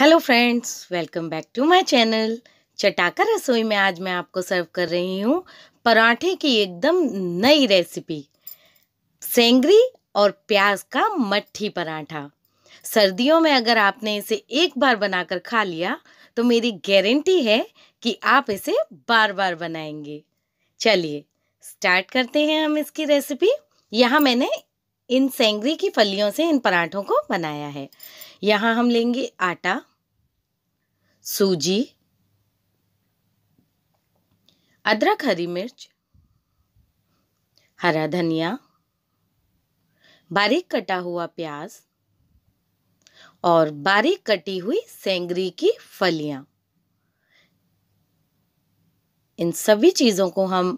hello friends welcome back to my channel चटाका रसोई में आज मैं आपको सर्व कर रही हूँ पराठे की एकदम नई रेसिपी सेंगरी और प्याज का मट्ठी पराठा सर्दियों में अगर आपने इसे एक बार बनाकर खा लिया तो मेरी गारंटी है कि आप इसे बार बार बनाएंगे चलिए स्टार्ट करते हैं हम इसकी रेसिपी यहाँ मैंने इन सेंगरी की फलियों से इन पराठों को बनाया है यहाँ हम लेंगे आटा सूजी अदरक हरी मिर्च हरा धनिया बारीक कटा हुआ प्याज और बारीक कटी हुई सेंगरी की फलियां इन सभी चीज़ों को हम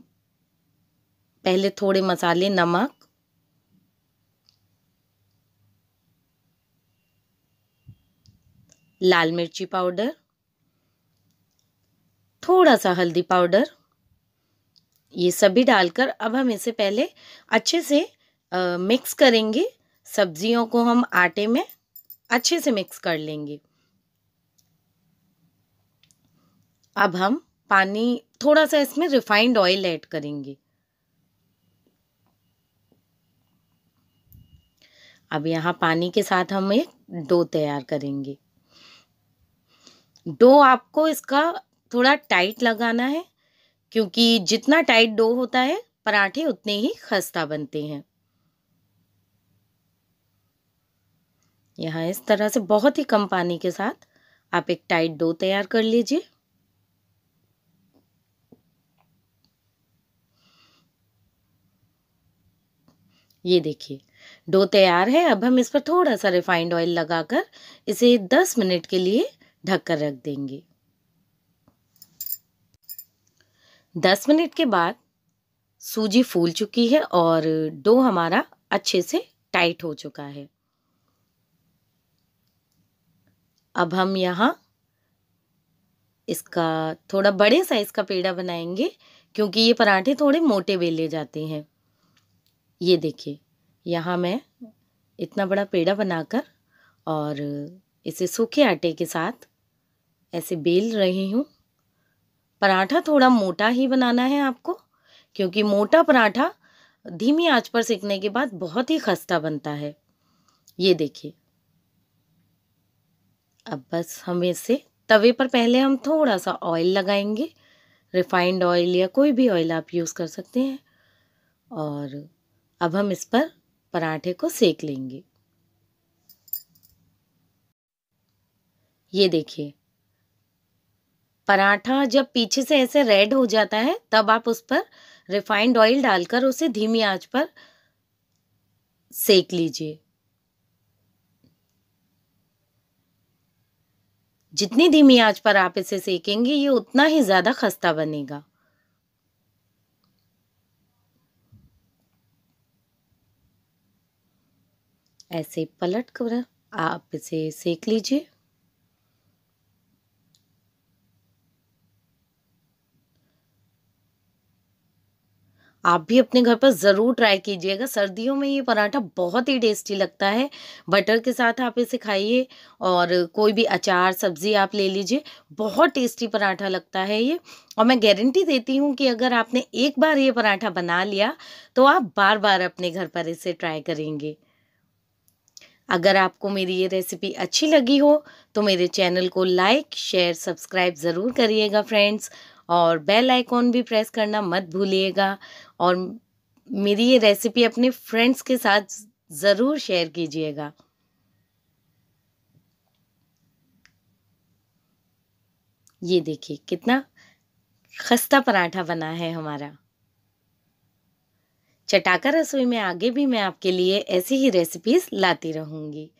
पहले थोड़े मसाले नमक लाल मिर्ची पाउडर थोड़ा सा हल्दी पाउडर ये सभी डालकर अब हम इसे पहले अच्छे से आ, मिक्स करेंगे सब्जियों को हम आटे में अच्छे से मिक्स कर लेंगे अब हम पानी थोड़ा सा इसमें रिफाइंड ऑयल ऐड करेंगे अब यहाँ पानी के साथ हम एक डो तैयार करेंगे डो आपको इसका थोड़ा टाइट लगाना है क्योंकि जितना टाइट डो होता है पराठे उतने ही खस्ता बनते हैं यहाँ इस तरह से बहुत ही कम पानी के साथ आप एक टाइट डो तैयार कर लीजिए ये देखिए डो तैयार है अब हम इस पर थोड़ा सा रिफाइंड ऑयल लगाकर इसे 10 मिनट के लिए ढककर रख देंगे दस मिनट के बाद सूजी फूल चुकी है और डो हमारा अच्छे से टाइट हो चुका है अब हम यहाँ इसका थोड़ा बड़े साइज़ का पेड़ा बनाएंगे क्योंकि ये पराठे थोड़े मोटे बेले जाते हैं ये देखिए यहाँ मैं इतना बड़ा पेड़ा बनाकर और इसे सूखे आटे के साथ ऐसे बेल रही हूँ पराठा थोड़ा मोटा ही बनाना है आपको क्योंकि मोटा पराठा धीमी आंच पर सेकने के बाद बहुत ही खस्ता बनता है ये देखिए अब बस हम इसे तवे पर पहले हम थोड़ा सा ऑयल लगाएंगे रिफाइंड ऑयल या कोई भी ऑयल आप यूज़ कर सकते हैं और अब हम इस पर पराठे को सेक लेंगे ये देखिए पराठा जब पीछे से ऐसे रेड हो जाता है तब आप उस पर रिफाइंड ऑयल डालकर उसे धीमी आंच पर सेक लीजिए जितनी धीमी आंच पर आप इसे सेकेंगे ये उतना ही ज़्यादा खस्ता बनेगा ऐसे पलट कर आप इसे सेक लीजिए आप भी अपने घर पर ज़रूर ट्राई कीजिएगा सर्दियों में ये पराठा बहुत ही टेस्टी लगता है बटर के साथ आप इसे खाइए और कोई भी अचार सब्ज़ी आप ले लीजिए बहुत टेस्टी पराठा लगता है ये और मैं गारंटी देती हूँ कि अगर आपने एक बार ये पराठा बना लिया तो आप बार बार अपने घर पर इसे ट्राई करेंगे अगर आपको मेरी ये रेसिपी अच्छी लगी हो तो मेरे चैनल को लाइक शेयर सब्सक्राइब ज़रूर करिएगा फ्रेंड्स और बेल आइकॉन भी प्रेस करना मत भूलिएगा और मेरी ये रेसिपी अपने फ्रेंड्स के साथ ज़रूर शेयर कीजिएगा ये देखिए कितना खस्ता पराठा बना है हमारा चटाका रसोई में आगे भी मैं आपके लिए ऐसी ही रेसिपीज़ लाती रहूँगी